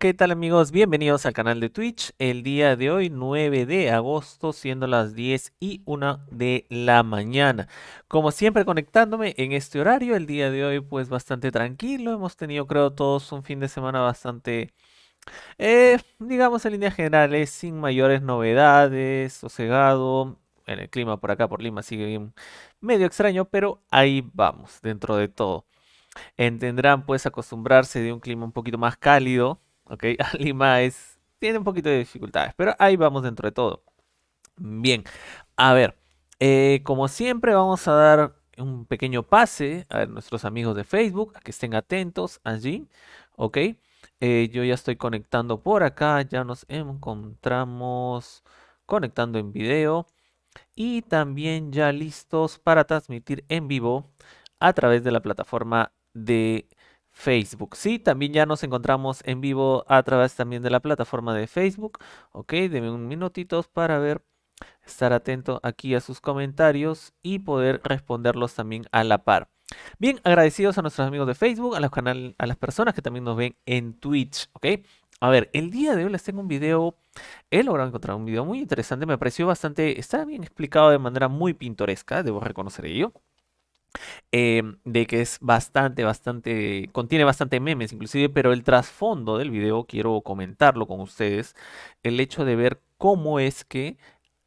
¿qué tal amigos? Bienvenidos al canal de Twitch. El día de hoy, 9 de agosto, siendo las 10 y 1 de la mañana. Como siempre, conectándome en este horario. El día de hoy, pues, bastante tranquilo. Hemos tenido, creo, todos un fin de semana bastante... Eh, digamos en líneas generales, sin mayores novedades, sosegado. el clima por acá, por Lima, sigue bien medio extraño, pero ahí vamos, dentro de todo. Entendrán, pues acostumbrarse de un clima un poquito más cálido, ¿ok? Lima es, tiene un poquito de dificultades, pero ahí vamos dentro de todo. Bien, a ver, eh, como siempre vamos a dar un pequeño pase a nuestros amigos de Facebook, a que estén atentos allí, ¿ok? Eh, yo ya estoy conectando por acá, ya nos encontramos conectando en video y también ya listos para transmitir en vivo a través de la plataforma de Facebook. Sí, también ya nos encontramos en vivo a través también de la plataforma de Facebook. Ok, denme un minutito para ver, estar atento aquí a sus comentarios y poder responderlos también a la par. Bien, agradecidos a nuestros amigos de Facebook, a, a las personas que también nos ven en Twitch, ¿ok? A ver, el día de hoy les tengo un video, he logrado encontrar un video muy interesante, me pareció bastante, está bien explicado de manera muy pintoresca, debo reconocer ello. Em, de que es bastante, bastante, contiene bastante memes inclusive, pero el trasfondo del video quiero comentarlo con ustedes, el hecho de ver cómo es que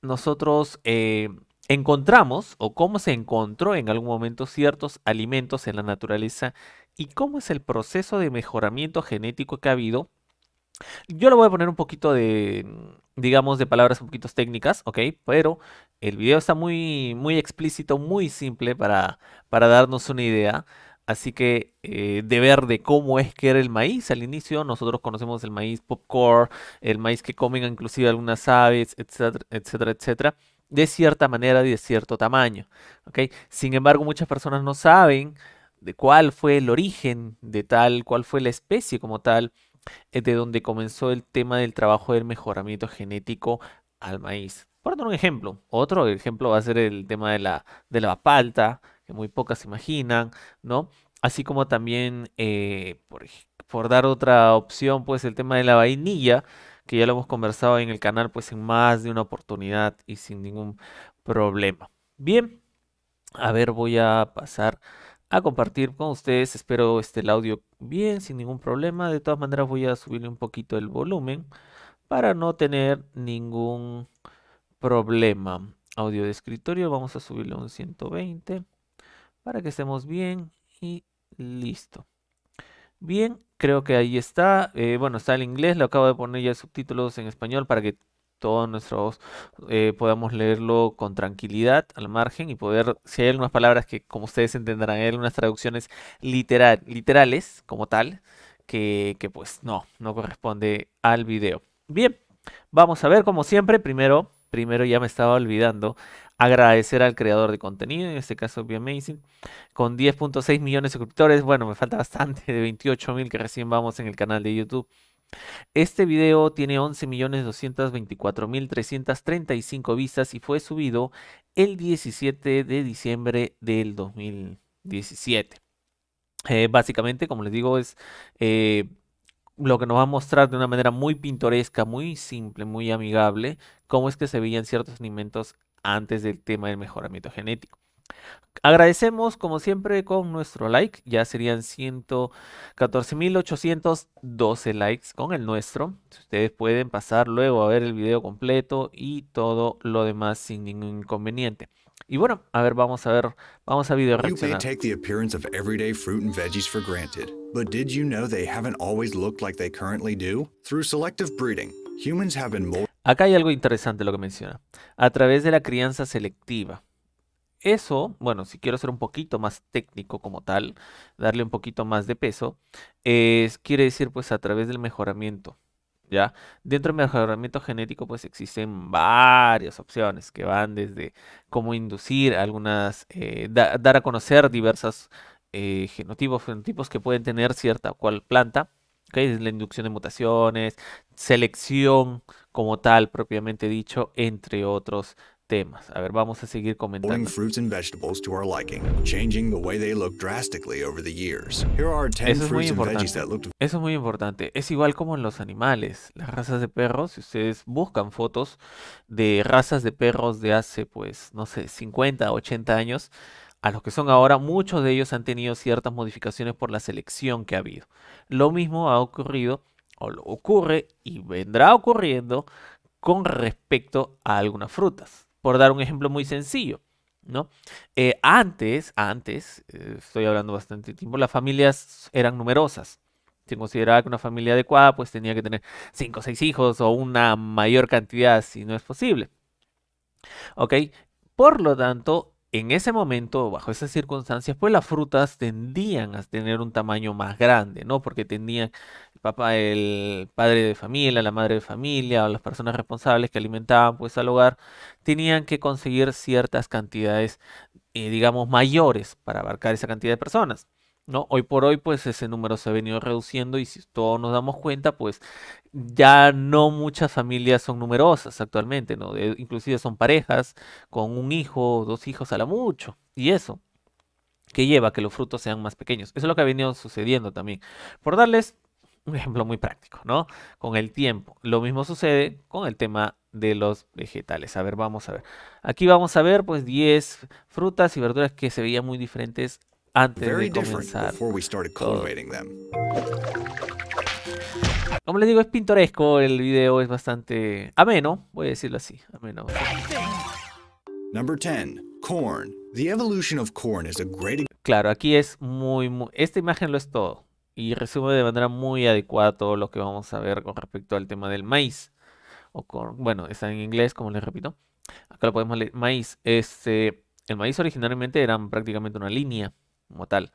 nosotros eh, encontramos o cómo se encontró en algún momento ciertos alimentos en la naturaleza y cómo es el proceso de mejoramiento genético que ha habido yo le voy a poner un poquito de, digamos, de palabras un poquito técnicas, ¿ok? Pero el video está muy, muy explícito, muy simple para, para darnos una idea. Así que eh, de ver de cómo es que era el maíz al inicio, nosotros conocemos el maíz popcorn, el maíz que comen inclusive algunas aves, etcétera, etcétera, etcétera, de cierta manera y de cierto tamaño. ¿ok? Sin embargo, muchas personas no saben de cuál fue el origen de tal, cuál fue la especie como tal, es de donde comenzó el tema del trabajo del mejoramiento genético al maíz. Por dar un ejemplo, otro ejemplo va a ser el tema de la, de la palta, que muy pocas se imaginan, ¿no? Así como también, eh, por, dar otra opción, pues el tema de la vainilla, que ya lo hemos conversado en el canal, pues en más de una oportunidad y sin ningún problema. Bien, a ver, voy a pasar a compartir con ustedes, espero este el audio bien, sin ningún problema. De todas maneras voy a subirle un poquito el volumen para no tener ningún problema. Audio de escritorio, vamos a subirle un 120 para que estemos bien y listo. Bien, creo que ahí está. Eh, bueno, está en inglés, lo acabo de poner ya subtítulos en español para que todos nuestros eh, podamos leerlo con tranquilidad al margen y poder, si hay algunas palabras que como ustedes entenderán, hay algunas traducciones literales como tal, que, que pues no, no corresponde al video. Bien, vamos a ver como siempre, primero, primero ya me estaba olvidando, agradecer al creador de contenido, en este caso B-Amazing, con 10.6 millones de suscriptores, bueno, me falta bastante, de 28 mil que recién vamos en el canal de YouTube. Este video tiene 11.224.335 vistas y fue subido el 17 de diciembre del 2017. Eh, básicamente, como les digo, es eh, lo que nos va a mostrar de una manera muy pintoresca, muy simple, muy amigable, cómo es que se veían ciertos alimentos antes del tema del mejoramiento genético. Agradecemos, como siempre, con nuestro like. Ya serían 114.812 likes con el nuestro. Ustedes pueden pasar luego a ver el video completo y todo lo demás sin ningún inconveniente. Y bueno, a ver, vamos a ver, vamos a video reaccionar. Acá hay algo interesante lo que menciona. A través de la crianza selectiva eso, bueno, si quiero ser un poquito más técnico como tal, darle un poquito más de peso, es, quiere decir pues a través del mejoramiento. ¿Ya? Dentro del mejoramiento genético pues existen varias opciones que van desde cómo inducir algunas, eh, dar a conocer diversos eh, genotipos, genotipos que pueden tener cierta cual planta, ¿okay? la inducción de mutaciones, selección como tal propiamente dicho, entre otros temas. A ver, vamos a seguir comentando. Eso es muy importante. Eso es muy importante. Es igual como en los animales, las razas de perros, si ustedes buscan fotos de razas de perros de hace pues no sé, 50, 80 años, a los que son ahora, muchos de ellos han tenido ciertas modificaciones por la selección que ha habido. Lo mismo ha ocurrido o lo ocurre y vendrá ocurriendo con respecto a algunas frutas por dar un ejemplo muy sencillo. ¿No? Eh, antes, antes, eh, estoy hablando bastante tiempo, las familias eran numerosas. Se consideraba que una familia adecuada pues tenía que tener cinco, o seis hijos o una mayor cantidad si no es posible. ¿Ok? Por lo tanto, en ese momento, bajo esas circunstancias, pues las frutas tendían a tener un tamaño más grande, ¿no? Porque tenían el papá, el padre de familia, la madre de familia o las personas responsables que alimentaban pues al hogar tenían que conseguir ciertas cantidades, eh, digamos, mayores para abarcar esa cantidad de personas. ¿No? Hoy por hoy, pues ese número se ha venido reduciendo y si todos nos damos cuenta, pues ya no muchas familias son numerosas actualmente, ¿no? inclusive son parejas con un hijo, dos hijos a la mucho y eso que lleva que los frutos sean más pequeños. Eso es lo que ha venido sucediendo también. Por darles un ejemplo muy práctico, ¿no? Con el tiempo. Lo mismo sucede con el tema de los vegetales. A ver, vamos a ver. Aquí vamos a ver pues 10 frutas y verduras que se veían muy diferentes antes de comenzar. Como les digo, es pintoresco, el video es bastante ameno, voy a decirlo así, ameno. Number 10, corn. The evolution of corn is a great Claro, aquí es muy esta imagen lo es todo y resume de manera muy adecuada todo lo que vamos a ver con respecto al tema del maíz. O bueno, está en inglés, como les repito. Acá lo podemos leer. Maíz. Este, el maíz originalmente era prácticamente una línea como tal.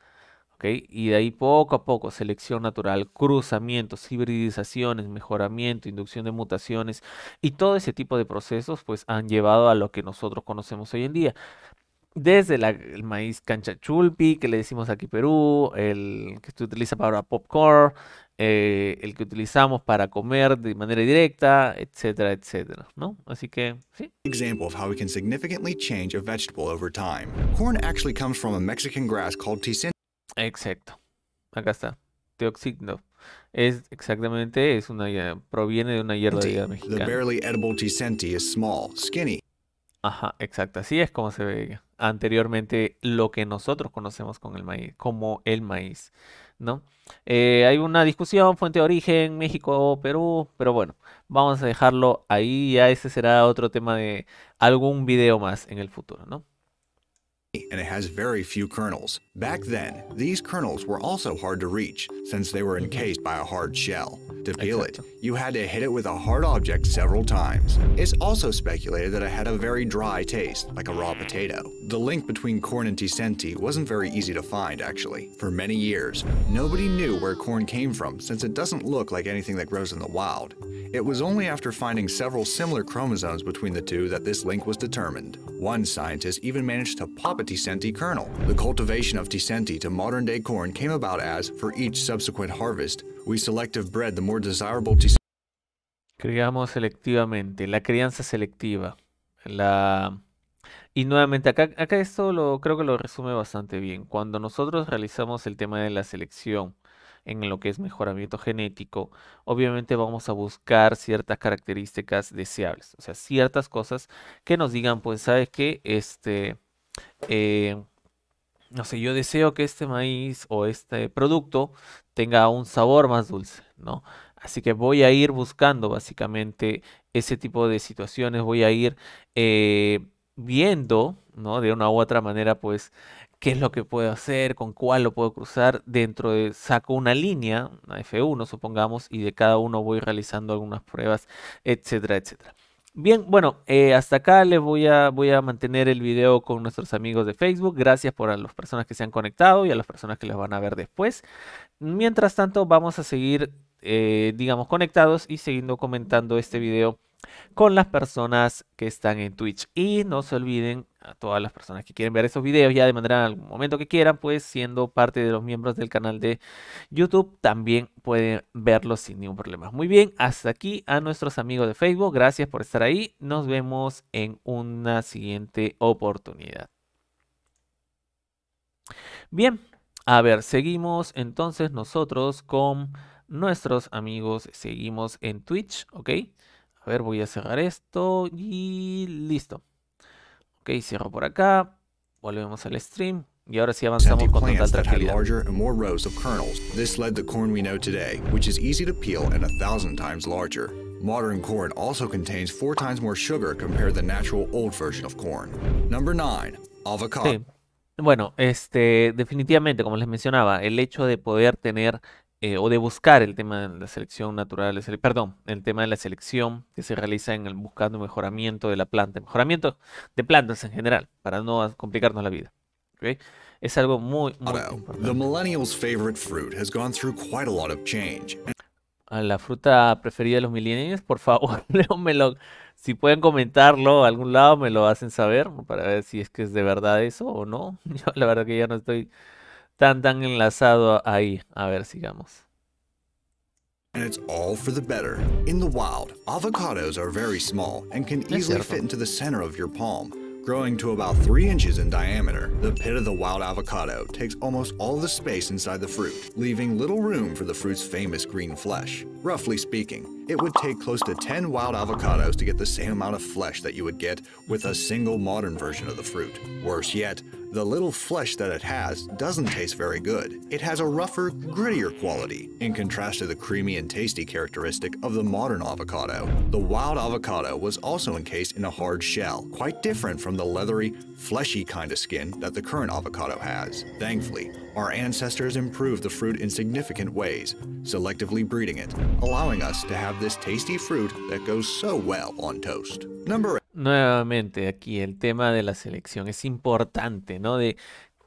Y de ahí poco a poco, selección natural, cruzamientos, hibridizaciones, mejoramiento, inducción de mutaciones y todo ese tipo de procesos pues han llevado a lo que nosotros conocemos hoy en día desde la, el maíz canchachulpi, que le decimos aquí Perú, el que se utiliza para popcorn, eh, el que utilizamos para comer de manera directa, etcétera, etcétera, ¿no? Así que, sí. Example of how we can significantly change a vegetable over time. Corn actually comes from a Mexican grass called ticino. Exacto. Acá está. Teoxigno. Es exactamente, es una proviene de una hierba de mexicana. The barely edible ticenti is small, skinny. Ajá, exacto. Así es como se ve ella anteriormente lo que nosotros conocemos con el maíz, como el maíz, ¿no? Eh, hay una discusión, fuente de origen, México, Perú, pero bueno, vamos a dejarlo ahí, ya ese será otro tema de algún video más en el futuro, ¿no? and it has very few kernels. Back then, these kernels were also hard to reach since they were encased by a hard shell. To peel it, you had to hit it with a hard object several times. It's also speculated that it had a very dry taste, like a raw potato. The link between corn and ticenti wasn't very easy to find, actually. For many years, nobody knew where corn came from since it doesn't look like anything that grows in the wild. It was only after finding several similar chromosomes between the two that this link was determined. One scientist even managed to pop it. creamos Ticenti kernel. The cultivation of Ticenti to modern-day corn came about as, for each subsequent harvest, we selective bred the more desirable Ticenti. selectivamente, la crianza selectiva. La... Y nuevamente, acá, acá esto lo, creo que lo resume bastante bien. Cuando nosotros realizamos el tema de la selección, en lo que es mejoramiento genético, obviamente vamos a buscar ciertas características deseables, o sea, ciertas cosas que nos digan, pues, ¿sabes qué? Este, eh, no sé, yo deseo que este maíz o este producto tenga un sabor más dulce, ¿no? Así que voy a ir buscando básicamente ese tipo de situaciones, voy a ir eh, viendo, ¿no? De una u otra manera, pues, qué es lo que puedo hacer, con cuál lo puedo cruzar. Dentro de, saco una línea, una F1, supongamos, y de cada uno voy realizando algunas pruebas, etcétera, etcétera. Bien, bueno, eh, hasta acá les voy a, voy a mantener el video con nuestros amigos de Facebook. Gracias por las personas que se han conectado y a las personas que les van a ver después. Mientras tanto, vamos a seguir, eh, digamos, conectados y siguiendo comentando este video con las personas que están en Twitch. Y no se olviden a todas las personas que quieren ver esos videos ya de manera en algún momento que quieran, pues siendo parte de los miembros del canal de YouTube, también pueden verlos sin ningún problema. Muy bien, hasta aquí a nuestros amigos de Facebook. Gracias por estar ahí. Nos vemos en una siguiente oportunidad. Bien, a ver, seguimos entonces nosotros con nuestros amigos. Seguimos en Twitch, ¿ok? A ver, voy a cerrar esto y listo. Ok, cierro por acá. Volvemos al stream. Y ahora sí avanzamos con total tranquilidad. rows of kernels. This led the corn we know today, which is easy to peel and a thousand times larger. Modern corn also contains four times more sugar compared to the natural old version of corn. Number nine. avocado. Sí. Bueno, este, definitivamente, como les mencionaba, el hecho de poder tener eh, o de buscar el tema de la selección natural, perdón, el tema de la selección que se realiza en el buscando mejoramiento de la planta, mejoramiento de plantas en general, para no complicarnos la vida. Es algo muy, muy importante. la fruta preferida de los millennials, por favor, si pueden comentarlo a algún lado, me lo hacen saber para ver si es que es de verdad eso o no. Yo la verdad que ya no estoy tan tan enlazado ahí. A ver, sigamos. And it's all for the better. In the wild, avocados are very small and can easily fit into the center of your palm. Growing to about 3 inches in diameter, the pit of the wild avocado takes almost all the space inside the fruit, leaving little room for the fruit's famous green flesh. Roughly speaking, it would take close to 10 wild avocados to get the same amount of flesh that you would get with a single modern version of the fruit. Worse yet, the little flesh that it has doesn't taste very good. It has a rougher, grittier quality, in contrast to the creamy and tasty characteristic of the modern avocado. The wild avocado was also encased in a hard shell, quite different from the leathery, fleshy kind of skin that the current avocado has. Thankfully, our ancestors improved the fruit in significant ways, selectively breeding it, allowing us to have this tasty fruit that goes so well on toast. Number Nuevamente aquí el tema de la selección es importante, ¿no? De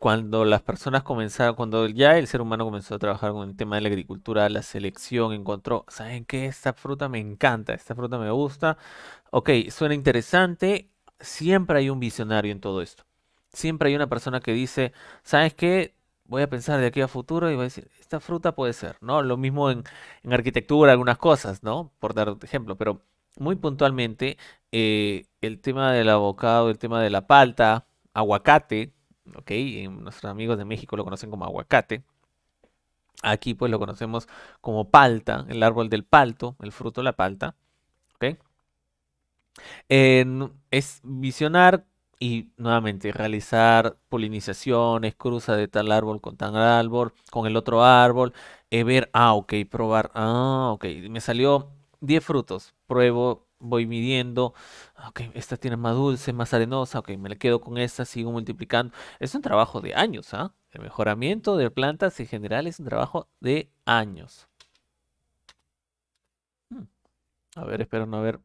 cuando las personas comenzaron, cuando ya el ser humano comenzó a trabajar con el tema de la agricultura, la selección, encontró, ¿saben qué? Esta fruta me encanta, esta fruta me gusta. Ok, suena interesante, siempre hay un visionario en todo esto. Siempre hay una persona que dice, ¿sabes qué? Voy a pensar de aquí a futuro y voy a decir, esta fruta puede ser, ¿no? Lo mismo en, arquitectura, algunas cosas, ¿no? Por dar ejemplo, pero muy puntualmente eh, el tema del abocado el tema de la palta, aguacate, ¿ok? nuestros amigos de México lo conocen como aguacate. Aquí pues lo conocemos como palta, el árbol del palto, el fruto de la palta, ¿ok? En, es visionar y nuevamente realizar polinizaciones, cruza de tal árbol con tal árbol, con el otro árbol, eh, ver, ah, ok, probar, ah, ok, me salió 10 frutos, pruebo, voy midiendo, ah, ok, esta tiene más dulce, más arenosa, ok, me la quedo con esta, sigo multiplicando. Es un trabajo de años, ¿ah? El mejoramiento de plantas en general es un trabajo de años. Hmm. A ver, espero no haber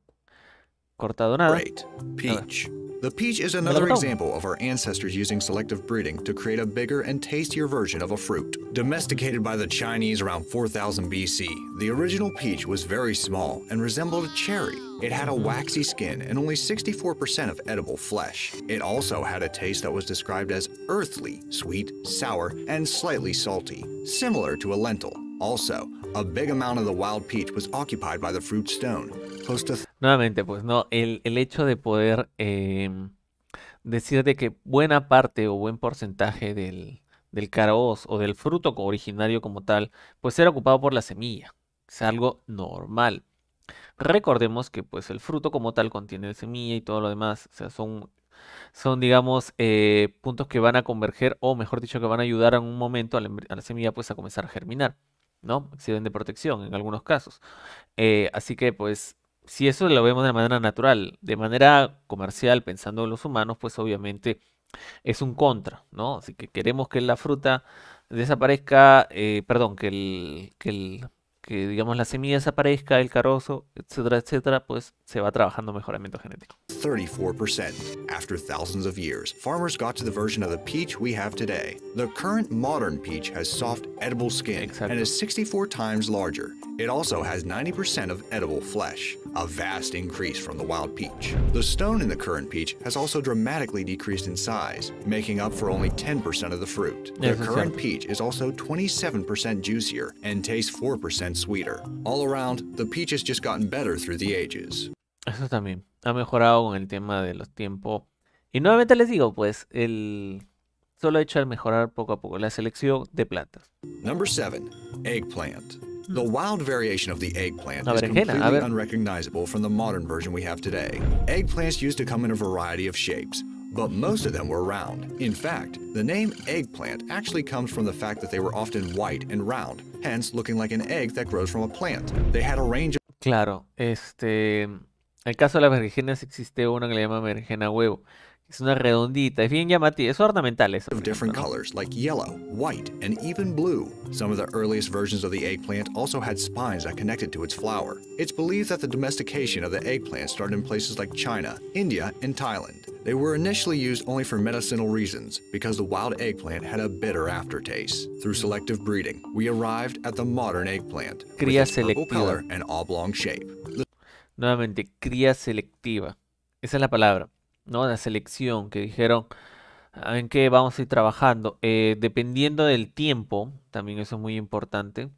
Right. Peach. The peach is another example of our ancestors using selective breeding to create a bigger and tastier version of a fruit. Domesticated by the Chinese around 4000 BC, the original peach was very small and resembled a cherry. It had a waxy skin and only 64% of edible flesh. It also had a taste that was described as earthly, sweet, sour, and slightly salty, similar to a lentil. Also, Nuevamente, pues no, el, hecho de poder eh, decir de que buena parte o buen porcentaje del, del caroz o del fruto originario como tal, pues era ocupado por la semilla. Es algo normal. Recordemos que pues el fruto como tal contiene semilla y todo lo demás. O sea, son, son digamos, eh, puntos que van a converger o mejor dicho, que van a ayudar en un momento a la, a la semilla pues a comenzar a germinar. ¿no? Sirven de protección en algunos casos. Eh, así que, pues, si eso lo vemos de manera natural, de manera comercial, pensando en los humanos, pues obviamente es un contra, ¿no? Así que queremos que la fruta desaparezca, eh, perdón, que el que digamos la semilla desaparezca, el carozo, etcétera, etcétera, pues se va trabajando mejoramiento genético. 34%. After thousands of years, farmers got to the version of the peach we have today. The current modern peach has soft edible skin Exacto. and is 64 times larger. It also has 90% of edible flesh, a vast increase from the wild peach. The stone in the current peach has also dramatically decreased in size, making up for only 10% of the fruit. The current peach is also 27% juicier and tastes 4% sweeter. All around, the peach has just gotten better through the ages. Eso también. Ha mejorado con el tema de los tiempos. Y nuevamente les digo, pues, el solo ha hecho al mejorar poco a poco la selección de plantas. Number 7. Eggplant. The wild variation of the eggplant is completely unrecognizable from the modern version we have today. Eggplants used to come in a variety of shapes, but most of them were round. In fact, the name eggplant actually comes from the fact that they were often white and round, hence looking like an egg that grows from a plant. They had a range of Claro, este, en el caso de las berenjenas existe una que le llama berenjena huevo. Es una redondita, es bien llamativa, es ornamental Of different colors like yellow, white, and even blue. Some of the earliest versions of the eggplant also had spines that connected to its flower. It's believed that the domestication of the eggplant started in places like China, India, and Thailand. They were initially used only for medicinal reasons because the wild eggplant had a bitter aftertaste. Through selective breeding, we arrived at the modern eggplant cría with purple color and oblong shape. Nuevamente, cría selectiva. Esa es la palabra. ¿no? La selección que dijeron ah, en qué vamos a ir trabajando. Eh, dependiendo del tiempo, también eso es muy importante,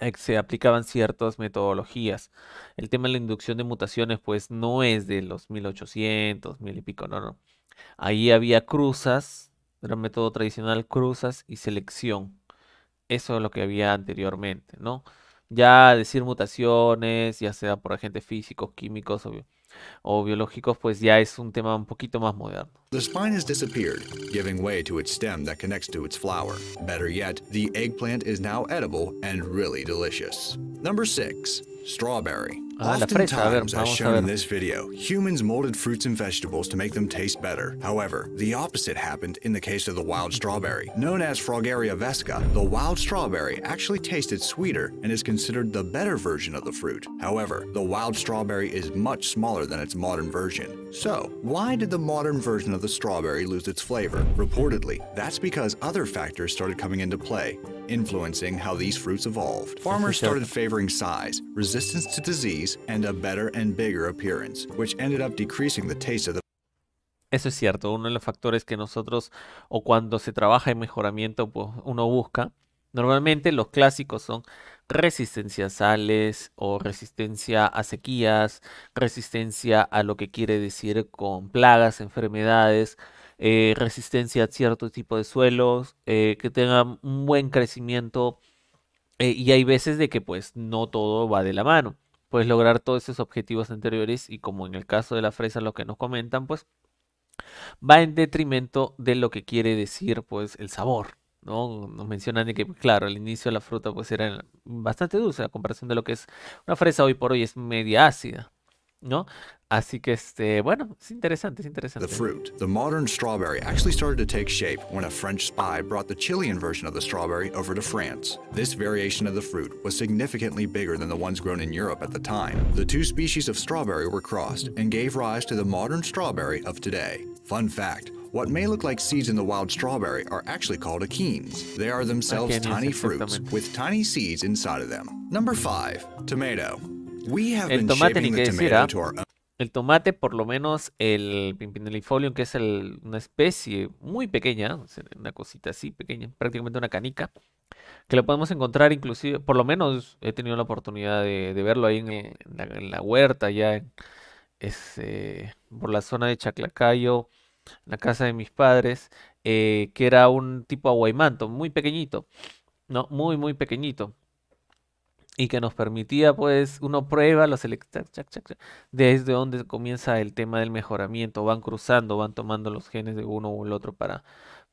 eh, se aplicaban ciertas metodologías. El tema de la inducción de mutaciones, pues no es de los 1800, mil y pico, no, no. Ahí había cruzas, era un método tradicional, cruzas y selección. Eso es lo que había anteriormente, ¿no? Ya decir mutaciones, ya sea por agentes físicos, químicos, obvio o biológicos, pues ya es un tema un poquito más moderno. The spine has disappeared, giving way to its stem that connects to its flower. Better yet, the eggplant is now edible and really delicious. Number 6. Strawberry. Ah, Oftentimes, as shown in this video, humans molded fruits and vegetables to make them taste better. However, the opposite happened in the case of the wild strawberry. Known as Fragaria vesca, the wild strawberry actually tasted sweeter and is considered the better version of the fruit. However, the wild strawberry is much smaller than its modern version. So, why did the modern version of the strawberry lose its flavor? Reportedly, that's because other factors started coming into play, influencing how these fruits evolved. Farmers started favoring size, resistance to disease, and a better and bigger appearance, which ended up decreasing the taste of the Eso es cierto, uno de los factores que nosotros, o cuando se trabaja en mejoramiento, pues uno busca. Normalmente los clásicos son resistencia a sales o resistencia a sequías, resistencia a lo que quiere decir con plagas, enfermedades, eh, resistencia a cierto tipo de suelos, eh, que tengan un buen crecimiento. Eh, y hay veces de que pues no todo va de la mano. Puedes lograr todos esos objetivos anteriores y como en el caso de la fresa lo que nos comentan pues va en detrimento de lo que quiere decir pues el sabor. ¿no? Nos mencionan que, claro, al inicio la fruta pues era bastante dulce a comparación de lo que es una fresa hoy por hoy es media ácida. ¿no? Así que este, bueno, es interesante, es interesante. The fruit, the modern strawberry, actually started to take shape when a French spy brought the Chilean version of the strawberry over to France. This variation of the fruit was significantly bigger than the ones grown in Europe at the time. The two species of strawberry were crossed and gave rise to the modern strawberry of today. Fun fact, what may look like seeds in the wild strawberry are actually called achenes. They are themselves okay, tiny fruits with tiny seeds inside of them. Number 5. Tomato El tomate ni ¿ah? El tomate, por lo menos el pimpinelifolium, que es una especie muy pequeña, una cosita así pequeña, prácticamente una canica, que lo podemos encontrar inclusive, por lo menos he tenido la oportunidad de, verlo ahí en, la, huerta, ya este, por la zona de Chaclacayo, la casa de mis padres, eh, que era un tipo aguaymanto, muy pequeñito, ¿no? Muy, muy pequeñito y que nos permitía, pues, uno prueba los desde donde comienza el tema del mejoramiento, van cruzando, van tomando los genes de uno u el otro para,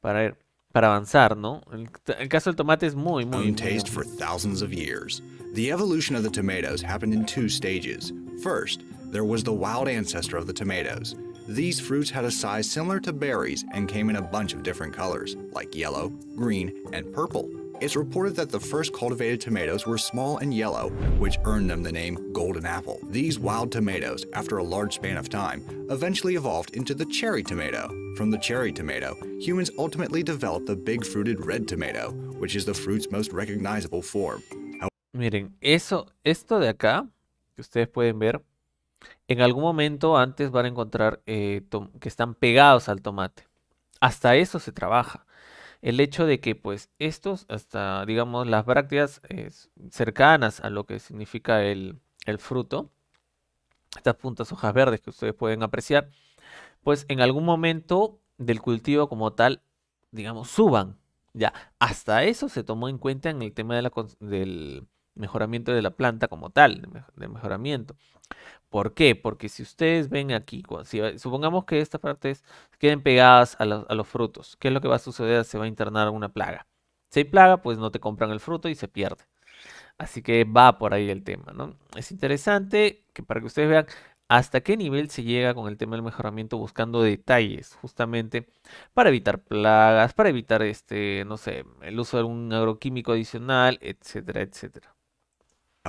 para er, para avanzar, ¿no? El, caso del tomate es muy, muy... taste for thousands of years. The evolution of the tomatoes happened in two stages. First, there was the wild ancestor of the tomatoes. These fruits had a size similar to berries and came in a bunch of different colors, like yellow, green, and purple. It's reported that the first cultivated tomatoes were small and yellow, which earned them the name golden apple. These wild tomatoes, after a large span of time, eventually evolved into the cherry tomato. From the cherry tomato, humans ultimately developed the big-fruited red tomato, which is the fruit's most recognizable form. Miren, eso, esto de acá, que ustedes pueden ver, en algún momento antes van a encontrar eh, que están pegados al tomate. Hasta eso se trabaja. el hecho de que pues estos, hasta digamos las brácteas cercanas a lo que significa el, fruto, estas puntas hojas verdes que ustedes pueden apreciar, pues en algún momento del cultivo como tal, digamos, suban. Ya, hasta eso se tomó en cuenta en el tema de la, del mejoramiento de la planta como tal, de mejoramiento. ¿Por qué? Porque si ustedes ven aquí, supongamos que estas partes queden pegadas a, los frutos, ¿qué es lo que va a suceder? Se va a internar una plaga. Si hay plaga, pues no te compran el fruto y se pierde. Así que va por ahí el tema, ¿no? Es interesante que para que ustedes vean hasta qué nivel se llega con el tema del mejoramiento buscando detalles, justamente para evitar plagas, para evitar este, no sé, el uso de un agroquímico adicional, etcétera, etcétera.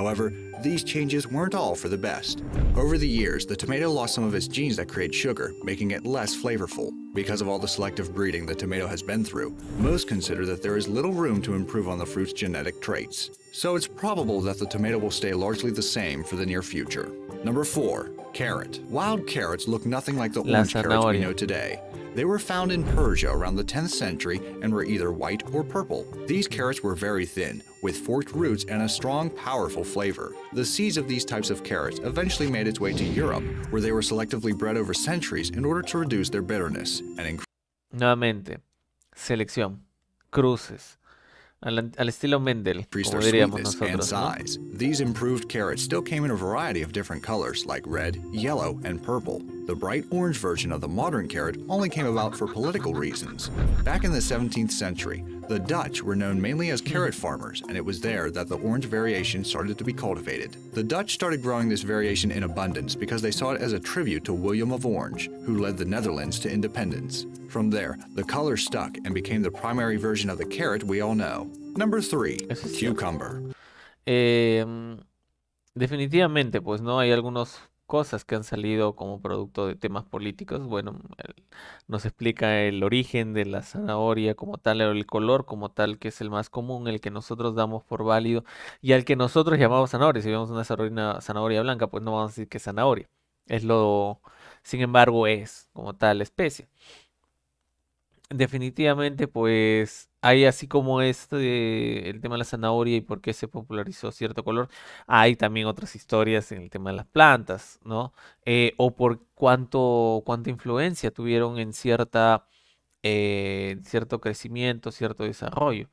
However, these changes weren't all for the best. Over the years, the tomato lost some of its genes that create sugar, making it less flavorful. Because of all the selective breeding the tomato has been through, most consider that there is little room to improve on the fruit's genetic traits. So it's probable that the tomato will stay largely the same for the near future. Number 4. Carrot. Wild carrots look nothing like the orange carrots we know today. They were found in Persia around the 10th century and were either white or purple. These carrots were very thin, with forked roots and a strong, powerful flavor. The seeds of these types of carrots eventually made its way to Europe, where they were selectively bred over centuries in order to reduce their bitterness and increase. Nuevamente, selección, cruces. Al, al estilo Mendel, como diríamos nosotros. ¿no? These improved carrots still came in a variety of different colors, like red, yellow, and purple. The bright orange version of the modern carrot only came about for political reasons. Back in the 17th century, the Dutch were known mainly as carrot farmers, and it was there that the orange variation started to be cultivated. The Dutch started growing this variation in abundance because they saw it as a tribute to William of Orange, who led the Netherlands to independence. From there, the color stuck and became the primary version of the carrot we all know. Number 3. Cucumber. Eh, definitivamente, pues no hay algunos cosas que han salido como producto de temas políticos. Bueno, nos explica el origen de la zanahoria como tal, el color como tal, que es el más común, el que nosotros damos por válido y al que nosotros llamamos zanahoria. Si vemos una zanahoria, blanca, pues no vamos a decir que es zanahoria. Es lo, sin embargo, es como tal especie definitivamente, pues hay así como este, el tema de la zanahoria y por qué se popularizó cierto color, hay también otras historias en el tema de las plantas, ¿no? Eh, o por cuánto, cuánta influencia tuvieron en cierta, eh, cierto crecimiento, cierto desarrollo.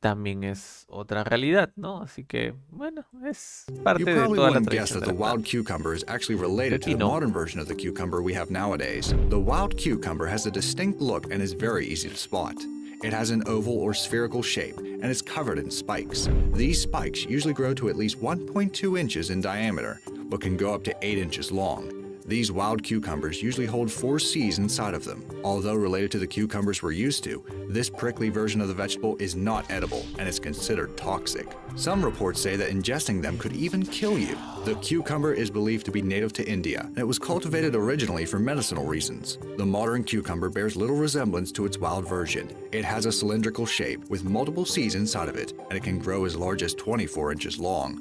también es otra realidad, ¿no? Así que, bueno, es parte de toda la tradición. the wild cucumber is actually related to the modern version of the cucumber we have nowadays. The wild cucumber has a distinct look and is very easy to spot. It has an oval or spherical shape and is covered in spikes. These spikes usually grow to at least 1.2 inches in diameter, but can go up to 8 inches long. These wild cucumbers usually hold four seeds inside of them. Although related to the cucumbers we're used to, this prickly version of the vegetable is not edible and is considered toxic. Some reports say that ingesting them could even kill you. The cucumber is believed to be native to India, and it was cultivated originally for medicinal reasons. The modern cucumber bears little resemblance to its wild version. It has a cylindrical shape with multiple seeds inside of it, and it can grow as large as 24 inches long.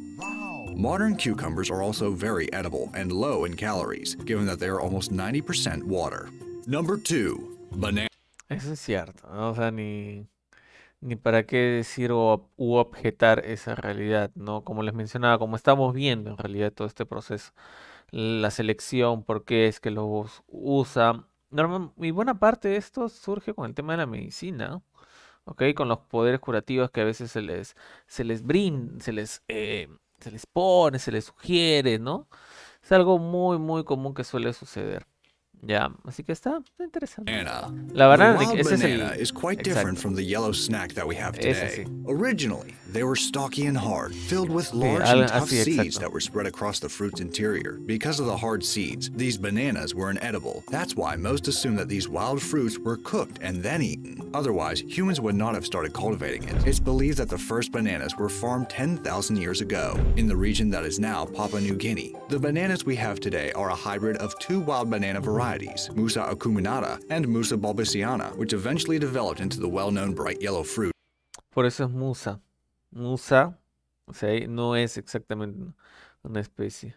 Modern cucumbers are also very edible and low in calories, given that they are almost 90% water. Number 2. Banana. Eso es cierto. ¿no? O sea, ni, ni para qué decir o, u objetar esa realidad, ¿no? Como les mencionaba, como estamos viendo en realidad todo este proceso, la selección, por qué es que los usa. Y buena parte de esto surge con el tema de la medicina, ¿ok? Con los poderes curativos que a veces se les, se les brinda, se les... Eh, se les pone, se les sugiere, ¿no? Es algo muy, muy común que suele suceder. Ya, así que está interesante. La verdad ese es el... They were stocky and hard, filled with large and tough seeds that were spread across the fruit's interior. Because of the hard seeds, these bananas were inedible. That's why most assume that these wild fruits were cooked and then eaten. Otherwise, humans would not have started cultivating it. It's believed that the first bananas were farmed 10,000 years ago in the region that is now Papua New Guinea. The bananas we have today are a hybrid of two wild banana varieties, Musa acuminata and Musa bulbiciana, which eventually developed into the well-known bright yellow fruit. Por eso es Musa. Musa, o sea, no es exactamente una especie.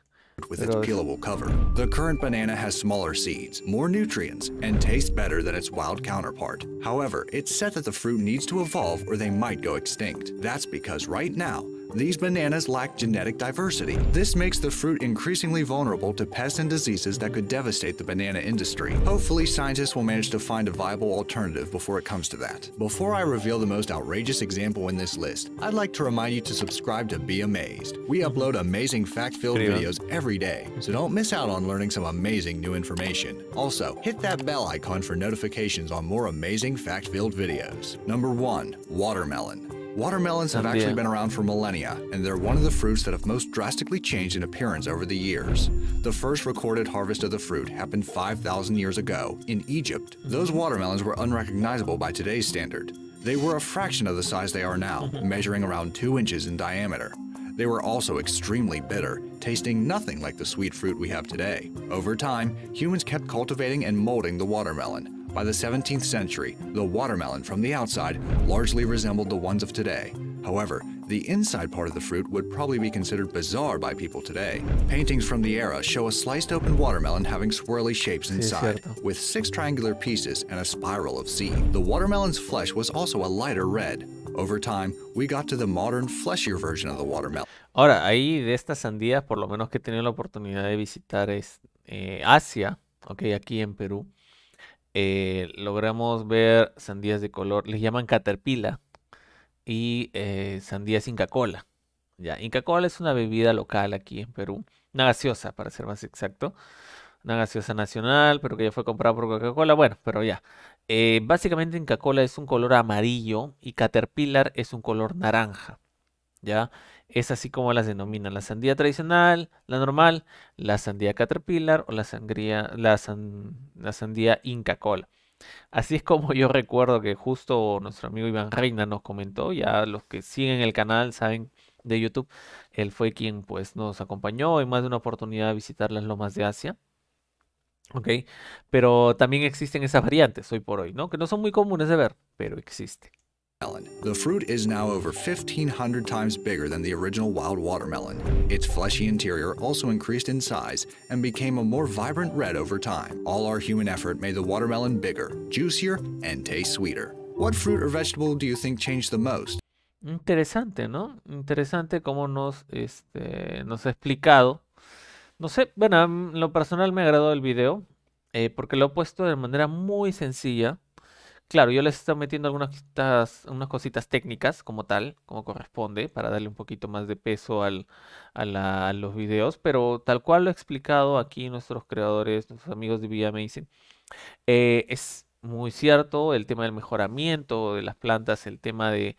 With its peelable cover, the current banana has smaller seeds, more nutrients, and tastes better than its wild counterpart. However, it's said that the fruit needs to evolve or they might go extinct. That's because right now, these bananas lack genetic diversity. This makes the fruit increasingly vulnerable to pests and diseases that could devastate the banana industry. Hopefully, scientists will manage to find a viable alternative before it comes to that. Before I reveal the most outrageous example in this list, I'd like to remind you to subscribe to Be Amazed. We upload amazing fact-filled videos every day, so don't miss out on learning some amazing new information. Also, hit that bell icon for notifications on more amazing fact-filled videos. Number 1. Watermelon Watermelons have actually been around for millennia, and they're one of the fruits that have most drastically changed in appearance over the years. The first recorded harvest of the fruit happened 5,000 years ago in Egypt. Those watermelons were unrecognizable by today's standard. They were a fraction of the size they are now, measuring around 2 inches in diameter. They were also extremely bitter, tasting nothing like the sweet fruit we have today. Over time, humans kept cultivating and molding the watermelon, by the 17th century, the watermelon from the outside largely resembled the ones of today. However, the inside part of the fruit would probably be considered bizarre by people today. Paintings from the era show a sliced open watermelon having swirly shapes inside, with six triangular pieces and a spiral of Z. The watermelon's flesh was also a lighter red. Over time, we got to the modern, fleshier version of the watermelon. Ahora, ahí de estas sandías, por lo menos que he tenido la oportunidad de visitar es eh, Asia, ok, aquí en Perú. Eh, logramos ver sandías de color, les llaman caterpillar y eh, sandías Inca Cola. Ya, Inca Cola es una bebida local aquí en Perú, una gaseosa para ser más exacto, una gaseosa nacional, pero que ya fue comprada por Coca-Cola. Bueno, pero ya. Eh, básicamente Inca Cola es un color amarillo y Caterpillar es un color naranja. ¿Ya? Es así como las denominan la sandía tradicional, la normal, la sandía caterpillar o la, sangría, la, sandía Inca Cola. Así es como yo recuerdo que justo nuestro amigo Iván Reina nos comentó, ya los que siguen el canal saben de YouTube, él fue quien pues nos acompañó en más de una oportunidad a visitar las lomas de Asia. Pero también existen esas variantes hoy por hoy, ¿no? Que no son muy comunes de ver, pero existen. The fruit is now over 1,500 times bigger than the original wild watermelon. Its fleshy interior also increased in size and became a more vibrant red over time. All our human effort made the watermelon bigger, juicier, and taste sweeter. What fruit or vegetable do you think changed the most? Interesante, ¿no? Interesante cómo nos, este, nos ha explicado. No sé, bueno, lo personal me agradó el video eh, porque lo he puesto de manera muy sencilla Claro, yo les estoy metiendo algunas unas cositas técnicas como tal, como corresponde, para darle un poquito más de peso al, a, los videos, pero tal cual lo he explicado aquí nuestros creadores, nuestros amigos de Villa Amazing, eh, es muy cierto el tema del mejoramiento de las plantas, el tema de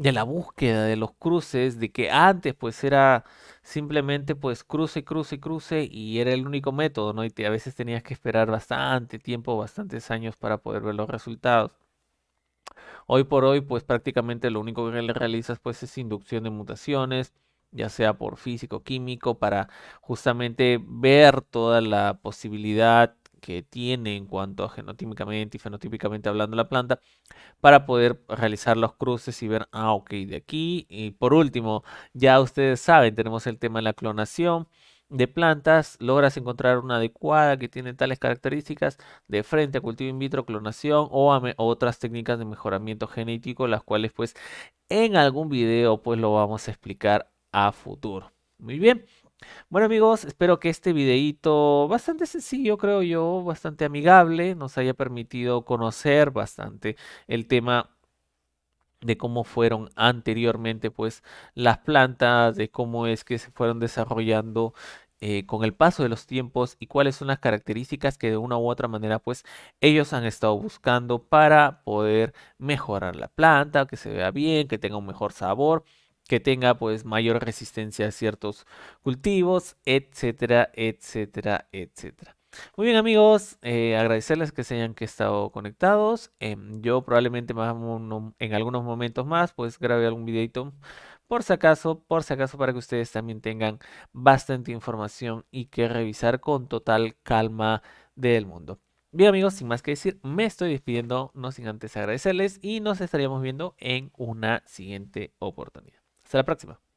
de la búsqueda de los cruces, de que antes pues era simplemente pues cruce, cruce, cruce y era el único método, ¿no? Y a veces tenías que esperar bastante tiempo, bastantes años para poder ver los resultados. Hoy por hoy pues prácticamente lo único que le realizas pues es inducción de mutaciones, ya sea por físico, químico, para justamente ver toda la posibilidad que tiene en cuanto a genotípicamente y fenotípicamente hablando la planta para poder realizar los cruces y ver, ah, ok, de aquí. Y por último, ya ustedes saben, tenemos el tema de la clonación de plantas, logras encontrar una adecuada que tiene tales características de frente a cultivo in vitro, clonación o a otras técnicas de mejoramiento genético, las cuales pues en algún video pues lo vamos a explicar a futuro. Muy bien. Bueno amigos, espero que este videíto bastante sencillo, creo yo, bastante amigable, nos haya permitido conocer bastante el tema de cómo fueron anteriormente pues las plantas, de cómo es que se fueron desarrollando eh, con el paso de los tiempos y cuáles son las características que de una u otra manera pues ellos han estado buscando para poder mejorar la planta, que se vea bien, que tenga un mejor sabor que tenga pues mayor resistencia a ciertos cultivos, etcétera, etcétera, etcétera. Muy bien amigos, eh, agradecerles que se hayan que estado conectados. Em, yo probablemente más en algunos momentos más pues grabé algún videito por si acaso, por si acaso para que ustedes también tengan bastante información y que revisar con total calma del mundo. Bien amigos, sin más que decir, me estoy despidiendo, no sin antes agradecerles y nos estaríamos viendo en una siguiente oportunidad. Hasta la próxima.